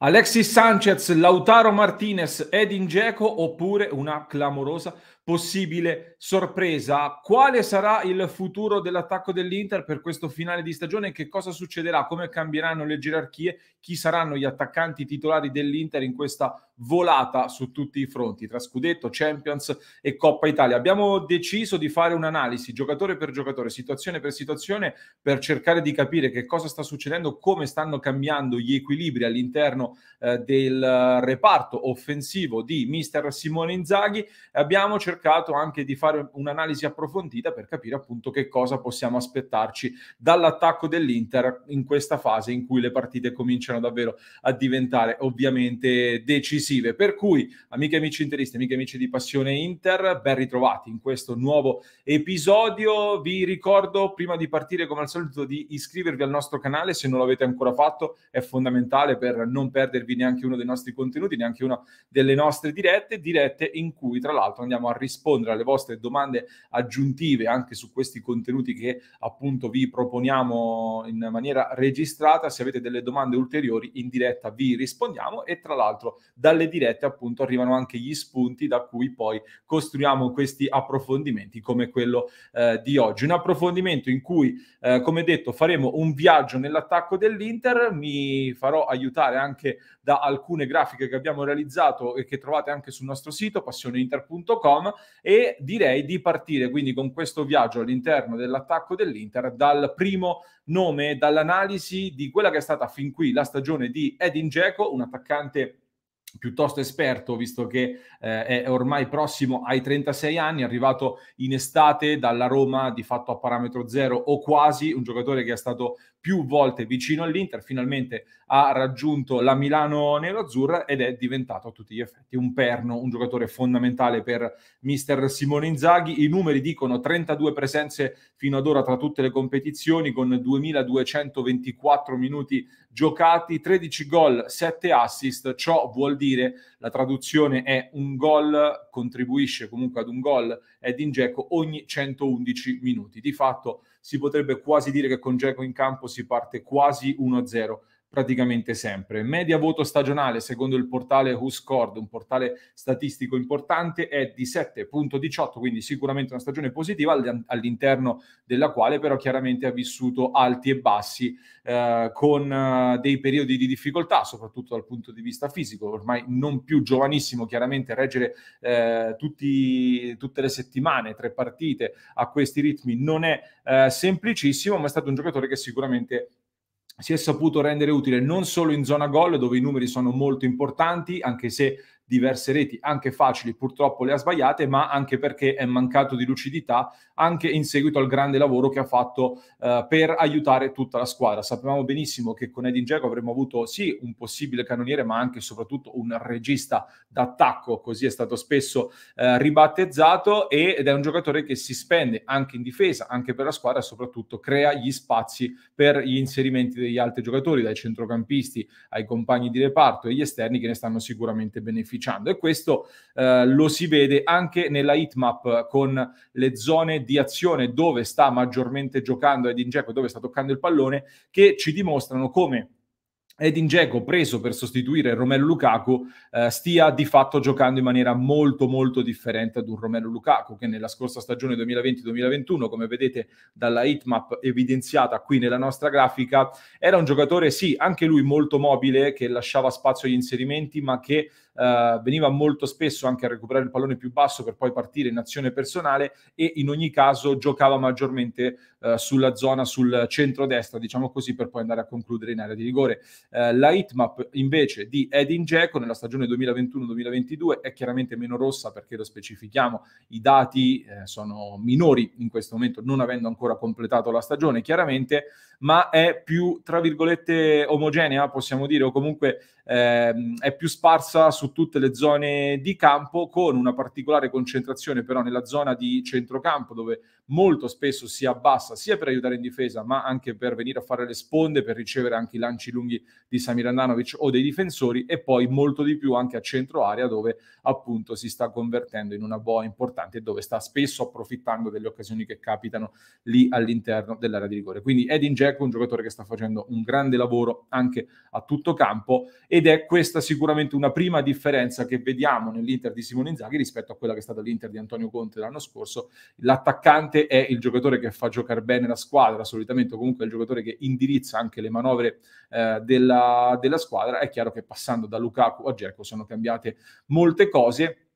Alexis Sanchez, Lautaro Martinez, Edin Dzeko oppure una clamorosa possibile sorpresa. Quale sarà il futuro dell'attacco dell'Inter per questo finale di stagione? Che cosa succederà? Come cambieranno le gerarchie? Chi saranno gli attaccanti titolari dell'Inter in questa volata su tutti i fronti, tra Scudetto, Champions e Coppa Italia? Abbiamo deciso di fare un'analisi giocatore per giocatore, situazione per situazione, per cercare di capire che cosa sta succedendo, come stanno cambiando gli equilibri all'interno eh, del reparto offensivo di mister Simone Inzaghi. Abbiamo cercato cercato anche di fare un'analisi approfondita per capire appunto che cosa possiamo aspettarci dall'attacco dell'Inter in questa fase in cui le partite cominciano davvero a diventare ovviamente decisive. Per cui, amiche e amici interisti, amiche e amici di Passione Inter, ben ritrovati in questo nuovo episodio. Vi ricordo prima di partire come al solito di iscrivervi al nostro canale se non l'avete ancora fatto, è fondamentale per non perdervi neanche uno dei nostri contenuti, neanche una delle nostre dirette, dirette in cui tra l'altro andiamo a rispondere rispondere alle vostre domande aggiuntive anche su questi contenuti che appunto vi proponiamo in maniera registrata. Se avete delle domande ulteriori in diretta vi rispondiamo e tra l'altro dalle dirette appunto arrivano anche gli spunti da cui poi costruiamo questi approfondimenti come quello eh, di oggi. Un approfondimento in cui, eh, come detto, faremo un viaggio nell'attacco dell'Inter, mi farò aiutare anche da alcune grafiche che abbiamo realizzato e che trovate anche sul nostro sito passioneinter.com e direi di partire quindi con questo viaggio all'interno dell'attacco dell'Inter dal primo nome, dall'analisi di quella che è stata fin qui la stagione di Edin Dzeko, un attaccante piuttosto esperto, visto che eh, è ormai prossimo ai 36 anni, arrivato in estate dalla Roma di fatto a parametro zero o quasi, un giocatore che è stato più volte vicino all'Inter, finalmente ha raggiunto la Milano nero ed è diventato a tutti gli effetti un perno, un giocatore fondamentale per mister Simone Inzaghi. I numeri dicono 32 presenze fino ad ora tra tutte le competizioni con 2224 minuti giocati, 13 gol, 7 assist, ciò vuol dire, la traduzione è un gol, contribuisce comunque ad un gol ed in Geco ogni 111 minuti. Di fatto si potrebbe quasi dire che con Geco in campo si parte quasi 1-0 praticamente sempre. Media voto stagionale, secondo il portale WhoScored, un portale statistico importante, è di 7.18, quindi sicuramente una stagione positiva all'interno della quale però chiaramente ha vissuto alti e bassi eh, con eh, dei periodi di difficoltà, soprattutto dal punto di vista fisico, ormai non più giovanissimo, chiaramente reggere eh, tutti, tutte le settimane tre partite a questi ritmi non è eh, semplicissimo, ma è stato un giocatore che sicuramente si è saputo rendere utile non solo in zona gol, dove i numeri sono molto importanti, anche se diverse reti, anche facili, purtroppo le ha sbagliate, ma anche perché è mancato di lucidità anche in seguito al grande lavoro che ha fatto eh, per aiutare tutta la squadra. Sapevamo benissimo che con Edin Dzeko avremmo avuto sì un possibile cannoniere, ma anche e soprattutto un regista d'attacco, così è stato spesso eh, ribattezzato ed è un giocatore che si spende anche in difesa, anche per la squadra e soprattutto crea gli spazi per gli inserimenti degli altri giocatori, dai centrocampisti ai compagni di reparto e gli esterni che ne stanno sicuramente beneficiando inficiando e questo eh, lo si vede anche nella heatmap con le zone di azione dove sta maggiormente giocando Edin Dzeko, dove sta toccando il pallone, che ci dimostrano come Edin Dzeko preso per sostituire Romero Lukaku eh, stia di fatto giocando in maniera molto molto differente ad un Romero Lukaku che nella scorsa stagione 2020-2021 come vedete dalla heatmap evidenziata qui nella nostra grafica era un giocatore sì anche lui molto mobile che lasciava spazio agli inserimenti ma che eh, veniva molto spesso anche a recuperare il pallone più basso per poi partire in azione personale e in ogni caso giocava maggiormente eh, sulla zona sul centro-destra, diciamo così, per poi andare a concludere in area di rigore. Eh, la hitmap invece di Edin Dzeko nella stagione 2021-2022 è chiaramente meno rossa perché lo specifichiamo, i dati eh, sono minori in questo momento, non avendo ancora completato la stagione, chiaramente, ma è più, tra virgolette, omogenea, possiamo dire, o comunque ehm, è più sparsa su tutte le zone di campo, con una particolare concentrazione però nella zona di centrocampo, dove molto spesso si abbassa sia per aiutare in difesa, ma anche per venire a fare le sponde, per ricevere anche i lanci lunghi di Samir Andanovic o dei difensori, e poi molto di più anche a centro area, dove appunto si sta convertendo in una boa importante dove sta spesso approfittando delle occasioni che capitano lì all'interno dell'area di rigore. Quindi Edin Jack, un giocatore che sta facendo un grande lavoro anche a tutto campo, ed è questa sicuramente una prima differenza differenza che vediamo nell'Inter di Simone Inzaghi rispetto a quella che è stata l'Inter di Antonio Conte l'anno scorso. L'attaccante è il giocatore che fa giocare bene la squadra, solitamente comunque è il giocatore che indirizza anche le manovre eh, della, della squadra. È chiaro che passando da Lukaku a Dzeko sono cambiate molte cose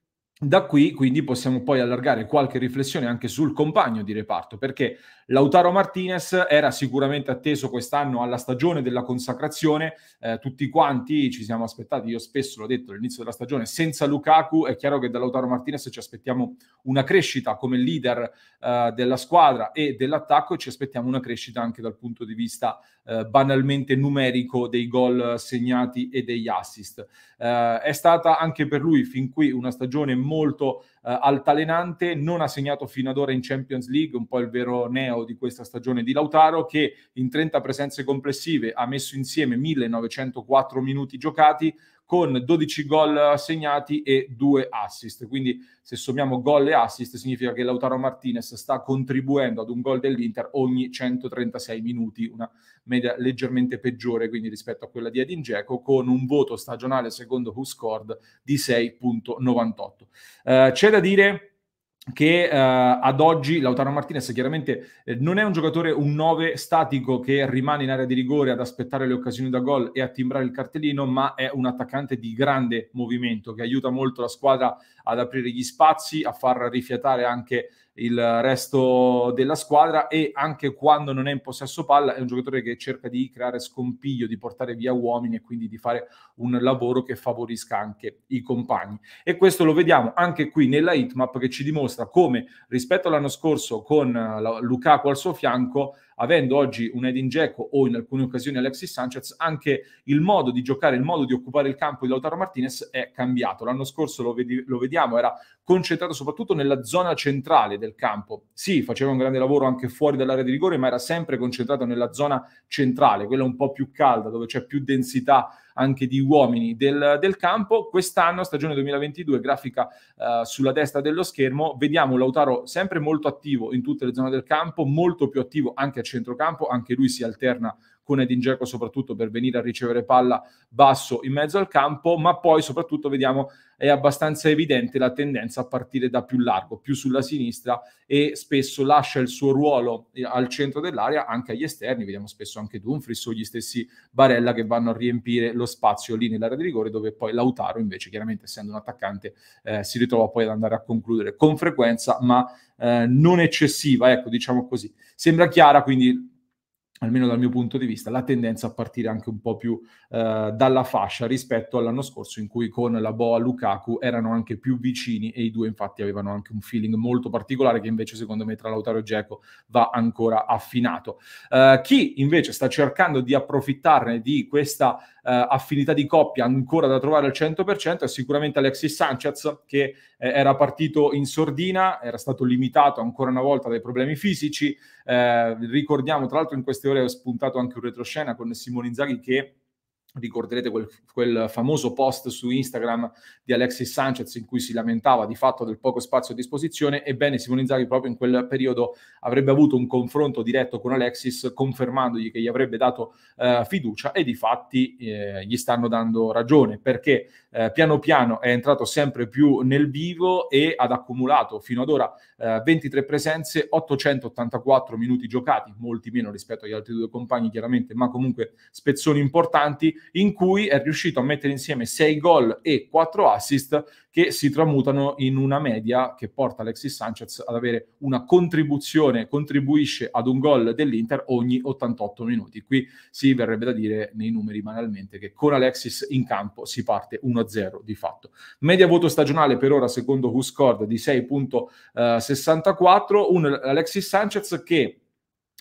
da qui quindi possiamo poi allargare qualche riflessione anche sul compagno di reparto, perché Lautaro Martinez era sicuramente atteso quest'anno alla stagione della consacrazione, eh, tutti quanti ci siamo aspettati, io spesso l'ho detto all'inizio della stagione, senza Lukaku è chiaro che da Lautaro Martinez ci aspettiamo una crescita come leader eh, della squadra e dell'attacco e ci aspettiamo una crescita anche dal punto di vista eh, banalmente numerico dei gol segnati e degli assist. Eh, è stata anche per lui fin qui una stagione molto molto eh, altalenante, non ha segnato fino ad ora in Champions League, un po' il vero neo di questa stagione di Lautaro, che in 30 presenze complessive ha messo insieme 1904 minuti giocati con 12 gol segnati e 2 assist. Quindi se sommiamo gol e assist significa che Lautaro Martinez sta contribuendo ad un gol dell'Inter ogni 136 minuti, una media leggermente peggiore quindi rispetto a quella di Edin Dzeko, con un voto stagionale secondo WhoScored di 6.98. Eh, c'è da dire che eh, ad oggi Lautaro Martinez chiaramente eh, non è un giocatore un 9 statico che rimane in area di rigore ad aspettare le occasioni da gol e a timbrare il cartellino, ma è un attaccante di grande movimento che aiuta molto la squadra ad aprire gli spazi, a far rifiatare anche il resto della squadra e anche quando non è in possesso palla è un giocatore che cerca di creare scompiglio, di portare via uomini e quindi di fare un lavoro che favorisca anche i compagni. E questo lo vediamo anche qui nella heatmap che ci dimostra come rispetto all'anno scorso con eh, Lukaku al suo fianco avendo oggi un Edin Dzeko o in alcune occasioni Alexis Sanchez, anche il modo di giocare, il modo di occupare il campo di Lautaro Martinez è cambiato. L'anno scorso lo, vedi- lo vediamo, era concentrato soprattutto nella zona centrale del campo. Sì, faceva un grande lavoro anche fuori dall'area di rigore, ma era sempre concentrato nella zona centrale, quella un po' più calda, dove c'è più densità anche di uomini del, del campo. Quest'anno, stagione 2022, grafica eh, sulla destra dello schermo, vediamo Lautaro sempre molto attivo in tutte le zone del campo, molto più attivo anche a centrocampo, anche lui si alterna con Edin Dzeko soprattutto per venire a ricevere palla basso in mezzo al campo, ma poi soprattutto vediamo è abbastanza evidente la tendenza a partire da più largo, più sulla sinistra e spesso lascia il suo ruolo eh, al centro dell'area anche agli esterni, vediamo spesso anche Dumfries o gli stessi Barella che vanno a riempire lo spazio lì nell'area di rigore dove poi Lautaro invece chiaramente essendo un attaccante eh, si ritrova poi ad andare a concludere con frequenza ma eh, non eccessiva, ecco diciamo così. Sembra chiara quindi almeno dal mio punto di vista, la tendenza a partire anche un po' più eh, dalla fascia rispetto all'anno scorso in cui con la Boa Lukaku erano anche più vicini e i due infatti avevano anche un feeling molto particolare che invece secondo me tra Lautaro e Geco va ancora affinato. Eh, chi invece sta cercando di approfittarne di questa eh, affinità di coppia ancora da trovare al 100% è sicuramente Alexis Sanchez che eh, era partito in sordina, era stato limitato ancora una volta dai problemi fisici, eh, ricordiamo tra l'altro in queste giocatore è spuntato anche un retroscena con Simone Inzaghi che Ricorderete quel, quel, famoso post su Instagram di Alexis Sanchez in cui si lamentava di fatto del poco spazio a disposizione. Ebbene, Simone Inzaghi proprio in quel periodo avrebbe avuto un confronto diretto con Alexis, confermandogli che gli avrebbe dato eh, fiducia e di fatti eh, gli stanno dando ragione perché eh, piano piano è entrato sempre più nel vivo e ad accumulato fino ad ora 23 eh, presenze, 884 minuti giocati, molti meno rispetto agli altri due compagni chiaramente, ma comunque spezzoni importanti in cui è riuscito a mettere insieme 6 gol e 4 assist che si tramutano in una media che porta Alexis Sanchez ad avere una contribuzione, contribuisce ad un gol dell'Inter ogni 88 minuti. Qui si verrebbe da dire nei numeri banalmente che con Alexis in campo si parte 1-0 di fatto. Media voto stagionale per ora secondo WhoScored di 6.64, eh, un Alexis Sanchez che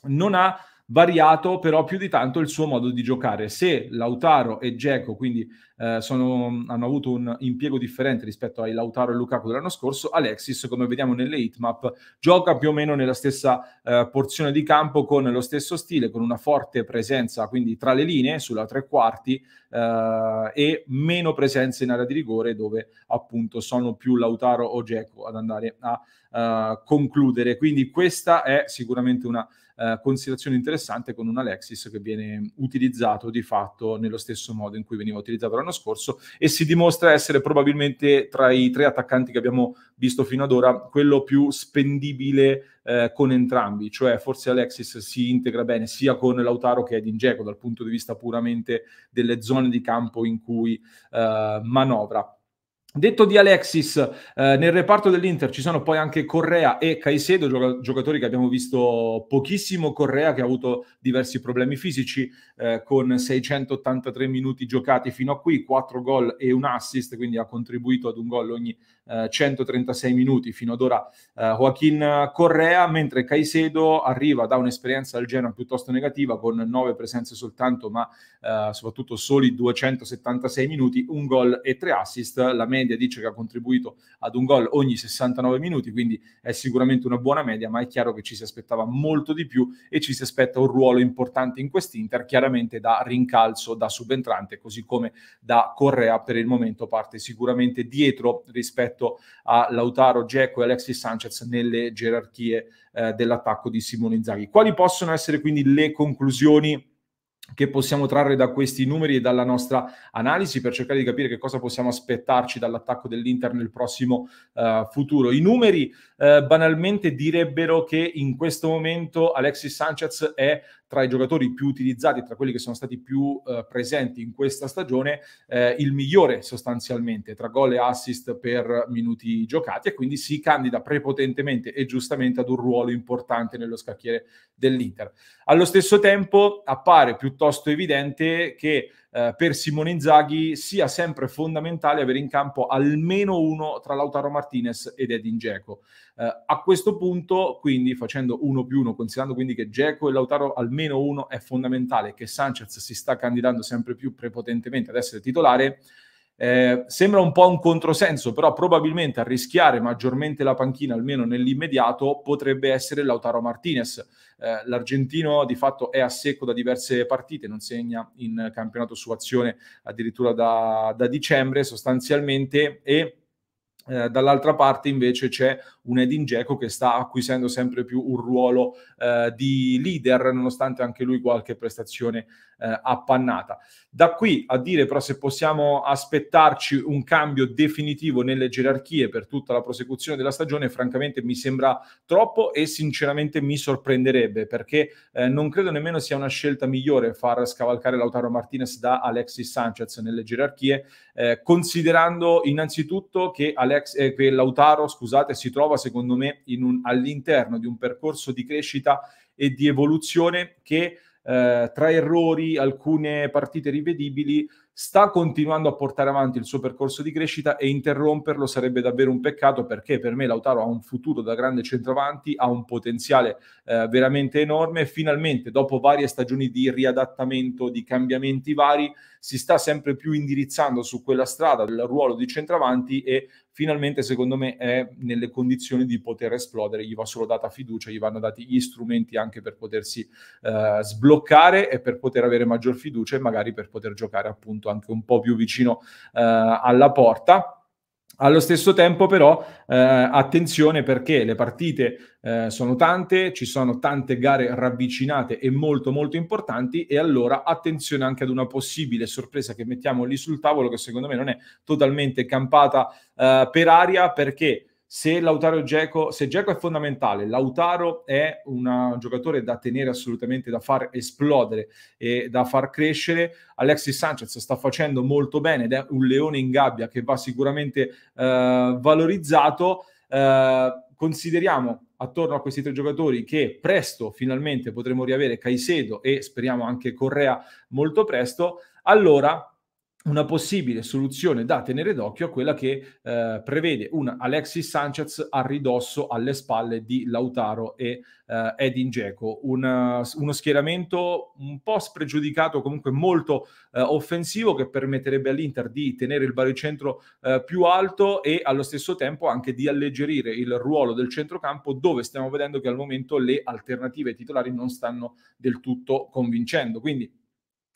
non ha variato però più di tanto il suo modo di giocare. Se Lautaro e Dzeko quindi eh, sono, hanno avuto un impiego differente rispetto ai Lautaro e Lukaku dell'anno scorso, Alexis, come vediamo nelle hitmap, gioca più o meno nella stessa eh, porzione di campo con lo stesso stile, con una forte presenza quindi tra le linee, sulla tre quarti, eh, e meno presenza in area di rigore dove appunto sono più Lautaro o Dzeko ad andare a eh, concludere. Quindi questa è sicuramente una eh, considerazione interessante con un Alexis che viene utilizzato di fatto nello stesso modo in cui veniva utilizzato l'anno scorso e si dimostra essere probabilmente tra i tre attaccanti che abbiamo visto fino ad ora quello più spendibile eh, con entrambi, cioè forse Alexis si integra bene sia con Lautaro che Edin Dzeko dal punto di vista puramente delle zone di campo in cui eh, manovra. Detto di Alexis, eh, nel reparto dell'Inter ci sono poi anche Correa e Caicedo, gioca- giocatori che abbiamo visto pochissimo. Correa che ha avuto diversi problemi fisici, eh, con 683 minuti giocati fino a qui, 4 gol e un assist, quindi ha contribuito ad un gol ogni eh, 136 minuti fino ad ora. Eh, Joaquin Correa, mentre Caicedo arriva da un'esperienza del genere piuttosto negativa, con 9 presenze soltanto, ma eh, soprattutto soli 276 minuti, un gol e 3 assist. La media media dice che ha contribuito ad un gol ogni 69 minuti, quindi è sicuramente una buona media, ma è chiaro che ci si aspettava molto di più e ci si aspetta un ruolo importante in quest'Inter, chiaramente da rincalzo, da subentrante, così come da Correa per il momento parte sicuramente dietro rispetto a Lautaro, Dzeko e Alexis Sanchez nelle gerarchie eh, dell'attacco di Simone Inzaghi. Quali possono essere quindi le conclusioni? che possiamo trarre da questi numeri e dalla nostra analisi per cercare di capire che cosa possiamo aspettarci dall'attacco dell'Inter nel prossimo uh, futuro. I numeri uh, banalmente direbbero che in questo momento Alexis Sanchez è tra i giocatori più utilizzati, tra quelli che sono stati più eh, presenti in questa stagione, eh, il migliore sostanzialmente tra gol e assist per minuti giocati e quindi si candida prepotentemente e giustamente ad un ruolo importante nello scacchiere dell'Inter. Allo stesso tempo appare piuttosto evidente che eh, per Simone Inzaghi sia sempre fondamentale avere in campo almeno uno tra Lautaro Martinez ed Edin Dzeko. Eh, a questo punto, quindi facendo uno più uno, considerando quindi che Dzeko e Lautaro almeno uno è fondamentale, che Sanchez si sta candidando sempre più prepotentemente ad essere titolare, eh, sembra un po' un controsenso, però probabilmente a rischiare maggiormente la panchina, almeno nell'immediato, potrebbe essere Lautaro Martinez. Eh, L'argentino di fatto è a secco da diverse partite, non segna in campionato su azione addirittura da, da dicembre sostanzialmente e eh, dall'altra parte invece c'è un Edin Dzeko che sta acquisendo sempre più un ruolo eh, di leader, nonostante anche lui qualche prestazione eh, appannata. Da qui a dire però se possiamo aspettarci un cambio definitivo nelle gerarchie per tutta la prosecuzione della stagione, francamente mi sembra troppo e sinceramente mi sorprenderebbe, perché eh, non credo nemmeno sia una scelta migliore far scavalcare Lautaro Martinez da Alexis Sanchez nelle gerarchie, eh, considerando innanzitutto che Alexis Alex, eh, che Lautaro, scusate, si trova secondo me un, all'interno di un percorso di crescita e di evoluzione che eh, tra errori, alcune partite rivedibili, sta continuando a portare avanti il suo percorso di crescita e interromperlo sarebbe davvero un peccato perché per me Lautaro ha un futuro da grande centravanti, ha un potenziale eh, veramente enorme e finalmente dopo varie stagioni di riadattamento, di cambiamenti vari, si sta sempre più indirizzando su quella strada del ruolo di centravanti e finalmente secondo me è nelle condizioni di poter esplodere, gli va solo data fiducia, gli vanno dati gli strumenti anche per potersi eh, sbloccare e per poter avere maggior fiducia e magari per poter giocare appunto anche un po' più vicino eh, alla porta allo stesso tempo, però, eh, attenzione perché le partite eh, sono tante, ci sono tante gare ravvicinate e molto, molto importanti. E allora attenzione anche ad una possibile sorpresa che mettiamo lì sul tavolo, che secondo me non è totalmente campata eh, per aria, perché se Lautaro Geco, se Geco è fondamentale, Lautaro è un giocatore da tenere assolutamente, da far esplodere e da far crescere. Alexis Sanchez sta facendo molto bene ed è un leone in gabbia che va sicuramente eh, valorizzato. Eh, consideriamo attorno a questi tre giocatori che presto finalmente potremo riavere Caicedo e speriamo anche Correa molto presto. Allora, una possibile soluzione da tenere d'occhio è quella che eh, prevede un Alexis Sanchez a ridosso alle spalle di Lautaro e eh, Edin Dzeko, un, eh, uno schieramento un po' spregiudicato, comunque molto eh, offensivo che permetterebbe all'Inter di tenere il baricentro eh, più alto e allo stesso tempo anche di alleggerire il ruolo del centrocampo dove stiamo vedendo che al momento le alternative titolari non stanno del tutto convincendo. Quindi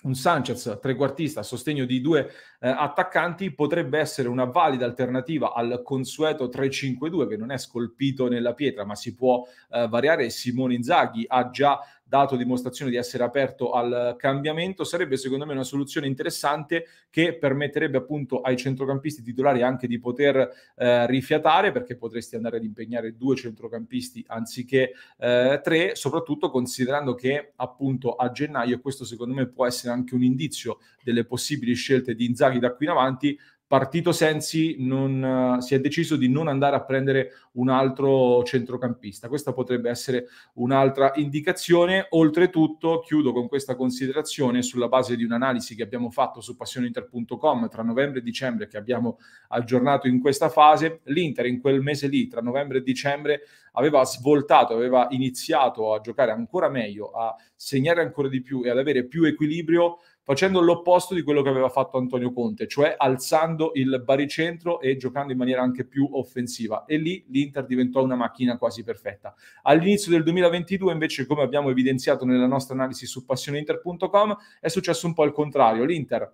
un Sanchez trequartista a sostegno di due eh, attaccanti potrebbe essere una valida alternativa al consueto 3-5-2 che non è scolpito nella pietra ma si può eh, variare. Simone Inzaghi ha già dato dimostrazione di essere aperto al cambiamento, sarebbe secondo me una soluzione interessante che permetterebbe appunto ai centrocampisti titolari anche di poter eh, rifiatare perché potresti andare ad impegnare due centrocampisti anziché eh, tre, soprattutto considerando che appunto a gennaio questo secondo me può essere anche un indizio delle possibili scelte di Inzaghi da qui in avanti, partito Sensi non, eh, si è deciso di non andare a prendere un altro centrocampista. Questa potrebbe essere un'altra indicazione. Oltretutto, chiudo con questa considerazione sulla base di un'analisi che abbiamo fatto su passioneinter.com tra novembre e dicembre che abbiamo aggiornato in questa fase. L'Inter in quel mese lì, tra novembre e dicembre, aveva svoltato, aveva iniziato a giocare ancora meglio, a segnare ancora di più e ad avere più equilibrio facendo l'opposto di quello che aveva fatto Antonio Conte, cioè alzando il baricentro e giocando in maniera anche più offensiva. E lì l'Inter diventò una macchina quasi perfetta. All'inizio del 2022, invece, come abbiamo evidenziato nella nostra analisi su passioneinter.com, è successo un po' il contrario. L'Inter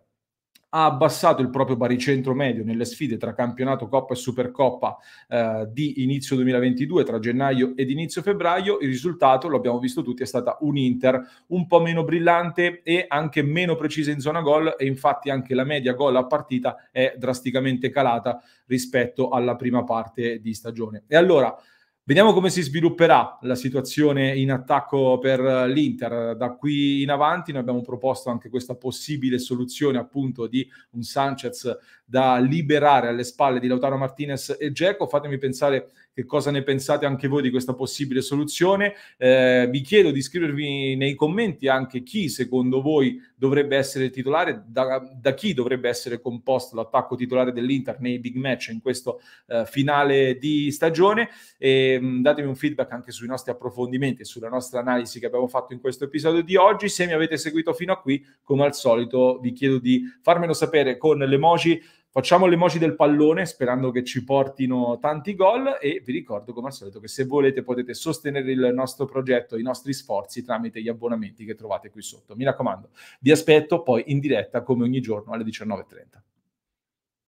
ha abbassato il proprio baricentro medio nelle sfide tra campionato, coppa e supercoppa eh, di inizio 2022, tra gennaio ed inizio febbraio. Il risultato, lo abbiamo visto tutti, è stata un Inter un po' meno brillante e anche meno precisa in zona gol e infatti anche la media gol a partita è drasticamente calata rispetto alla prima parte di stagione. E allora Vediamo come si svilupperà la situazione in attacco per l'Inter. Da qui in avanti noi abbiamo proposto anche questa possibile soluzione appunto di un Sanchez da liberare alle spalle di Lautaro Martinez e Geco. Fatemi pensare che cosa ne pensate anche voi di questa possibile soluzione. Eh, vi chiedo di scrivervi nei commenti anche chi secondo voi dovrebbe essere titolare, da, da chi dovrebbe essere composto l'attacco titolare dell'Inter nei big match in questo eh, finale di stagione e ehm, mh, datemi un feedback anche sui nostri approfondimenti e sulla nostra analisi che abbiamo fatto in questo episodio di oggi. Se mi avete seguito fino a qui, come al solito vi chiedo di farmelo sapere con l'emoji Facciamo le emoji del pallone sperando che ci portino tanti gol e vi ricordo come al solito che se volete potete sostenere il nostro progetto, i nostri sforzi tramite gli abbonamenti che trovate qui sotto. Mi raccomando, vi aspetto poi in diretta come ogni giorno alle 19.30.